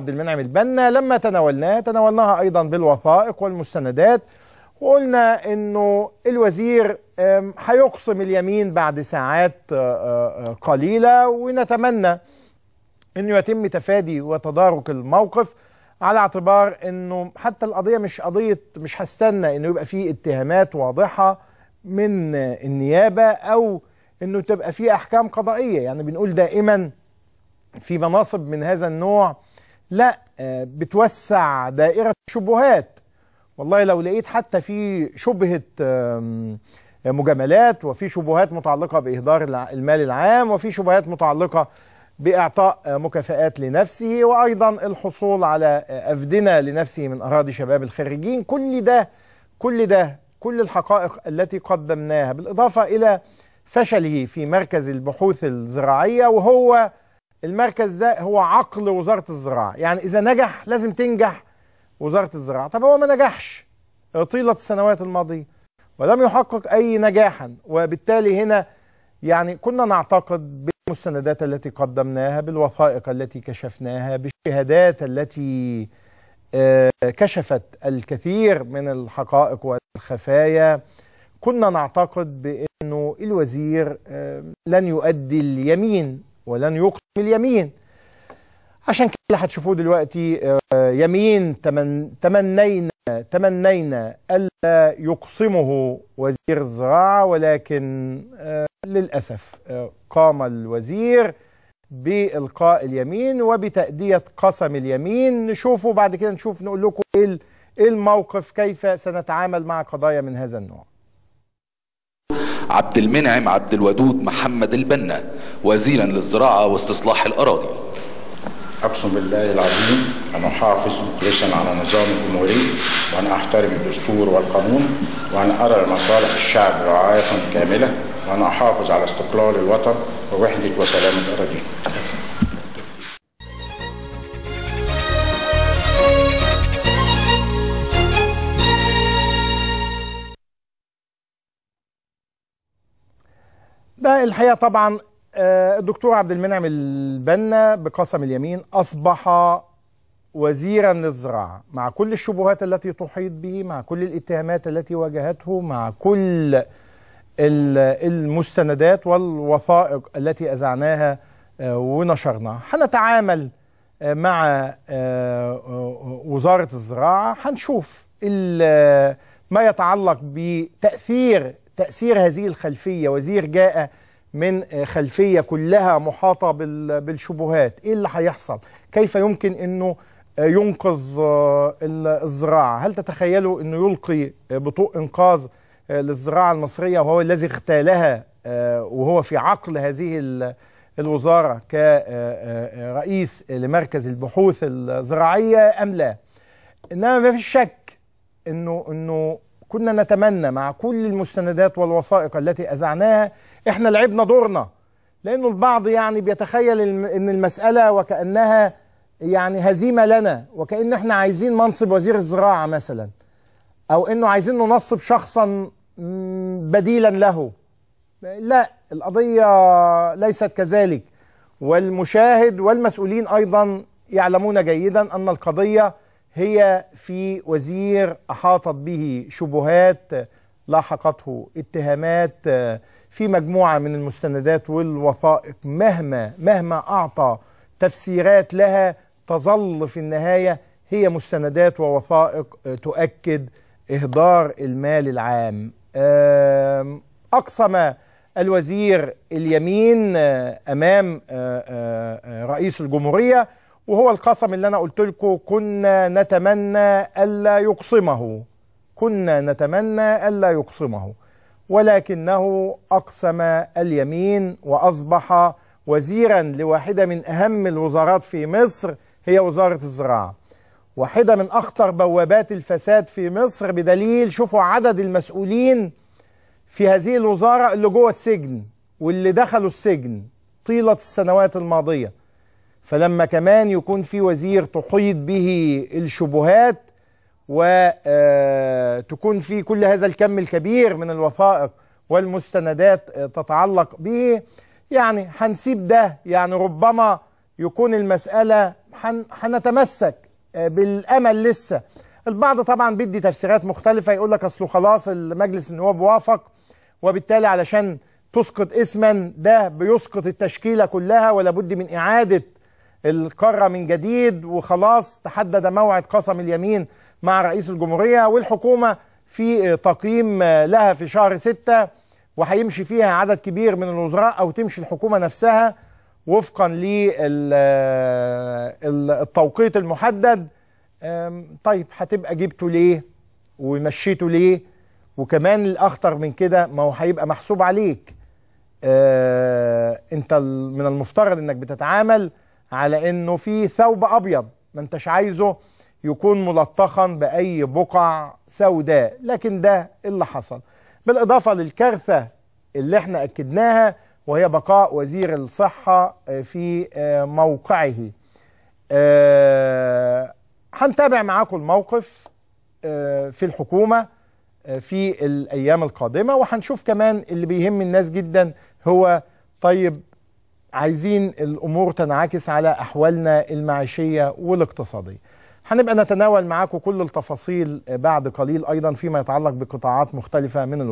عبد المنعم البنا لما تناولناه تناولناها أيضا بالوثائق والمستندات وقلنا أنه الوزير هيقسم اليمين بعد ساعات آه، آه، آه، قليلة ونتمنى أنه يتم تفادي وتدارك الموقف على اعتبار أنه حتى القضية مش قضية مش هستنى أنه يبقى في اتهامات واضحة من النيابة أو أنه تبقى في أحكام قضائية يعني بنقول دائما في مناصب من هذا النوع لا آه، بتوسع دائرة الشبهات والله لو لقيت حتى في شبهة مجاملات وفي شبهات متعلقة بإهدار المال العام وفي شبهات متعلقة بإعطاء آه، مكافآت لنفسه وأيضا الحصول على آه، أفدنة لنفسه من أراضي شباب الخريجين كل ده كل ده كل الحقائق التي قدمناها بالإضافة إلى فشله في مركز البحوث الزراعية وهو المركز ده هو عقل وزاره الزراعه يعني اذا نجح لازم تنجح وزاره الزراعه طب هو ما نجحش طيله السنوات الماضيه ولم يحقق اي نجاحا وبالتالي هنا يعني كنا نعتقد بالمستندات التي قدمناها بالوثائق التي كشفناها بالشهادات التي آه، كشفت الكثير من الحقائق والخفايا كنا نعتقد بانه الوزير آه، لن يؤدي اليمين ولن يقسم اليمين عشان كده اللي هتشوفوه دلوقتي آه، يمين تمن تمنينا تمنينا الا يقسمه وزير الزراعه ولكن آه، للاسف آه، قام الوزير بالقاء اليمين وبتاديه قسم اليمين نشوفه بعد كده نشوف نقول لكم ايه, إيه الموقف كيف سنتعامل مع قضايا من هذا النوع عبد المنعم عبد الودود محمد البنا وزيرا للزراعة واستصلاح الأراضي أقسم بالله العظيم أن أحافظ مخلصا على نظام الجمهورية وأن أحترم الدستور والقانون وأن أرى مصالح الشعب رعاية كاملة وأن أحافظ على استقلال الوطن ووحدة وسلامة الأراضي ده الحقيقه طبعا آه، الدكتور عبد المنعم البنا بقسم اليمين اصبح وزيرا للزراعه مع كل الشبهات التي تحيط به مع كل الاتهامات التي واجهته مع كل المستندات والوثائق التي اذعناها آه، ونشرناها هنتعامل آه، مع وزاره الزراعه هنشوف ما يتعلق بتاثير تأثير هذه الخلفية وزير جاء من خلفية كلها محاطة بالشبهات إيه اللي هيحصل كيف يمكن أنه ينقذ الزراعة هل تتخيلوا أنه يلقي بطوء إنقاذ للزراعة المصرية وهو الذي اغتالها وهو في عقل هذه الوزارة كرئيس لمركز البحوث الزراعية أم لا إنما ما فيش شك أنه, إنه كنا نتمنى مع كل المستندات والوثائق التي أزعناها إحنا لعبنا دورنا لأنه البعض يعني بيتخيل أن المسألة وكأنها يعني هزيمة لنا وكأن إحنا عايزين منصب وزير الزراعة مثلا أو أنه عايزين ننصب شخصا بديلا له لا القضية ليست كذلك والمشاهد والمسؤولين أيضا يعلمون جيدا أن القضية هي في وزير أحاطت به شبهات لاحقته اتهامات آه، في مجموعة من المستندات والوثائق مهما مهما أعطى تفسيرات لها تظل في النهاية هي مستندات ووثائق آه، تؤكد إهدار المال العام أقسم الوزير اليمين آه، أمام رئيس الجمهورية وهو القسم اللي انا قلت لكم كنا نتمنى الا يقسمه كنا نتمنى الا يقسمه ولكنه اقسم اليمين واصبح وزيرا لواحده من اهم الوزارات في مصر هي وزاره الزراعه واحده من اخطر بوابات الفساد في مصر بدليل شوفوا عدد المسؤولين في هذه الوزاره اللي جوه السجن واللي دخلوا السجن طيله السنوات الماضيه فلما كمان يكون في وزير تحيط به الشبهات وتكون آه، في كل هذا الكم الكبير من الوثائق والمستندات آه، تتعلق به يعني هنسيب ده يعني ربما يكون المسألة هنتمسك آه، بالأمل لسه البعض طبعا بيدي تفسيرات مختلفة يقول لك أصله خلاص المجلس النواب وافق وبالتالي علشان تسقط اسما ده بيسقط التشكيلة كلها ولا بد من إعادة القارة من جديد وخلاص تحدد موعد قسم اليمين مع رئيس الجمهورية والحكومة في تقييم لها في شهر ستة وهيمشي فيها عدد كبير من الوزراء أو تمشي الحكومة نفسها وفقا للتوقيت المحدد طيب هتبقى جبته ليه ومشيته ليه وكمان الأخطر من كده ما هو هيبقى محسوب عليك أه، انت من المفترض انك بتتعامل على انه في ثوب ابيض ما انتش عايزه يكون ملطخا باي بقع سوداء لكن ده اللي حصل بالاضافه للكارثه اللي احنا اكدناها وهي بقاء وزير الصحه آه، في آه، موقعه آه، هنتابع معاكم الموقف في الحكومه في الايام القادمه وهنشوف كمان اللي بيهم الناس جدا هو طيب عايزين الامور تنعكس على احوالنا المعيشيه والاقتصاديه هنبقى نتناول معاكم كل التفاصيل بعد قليل ايضا فيما يتعلق بقطاعات مختلفه من الوزارة.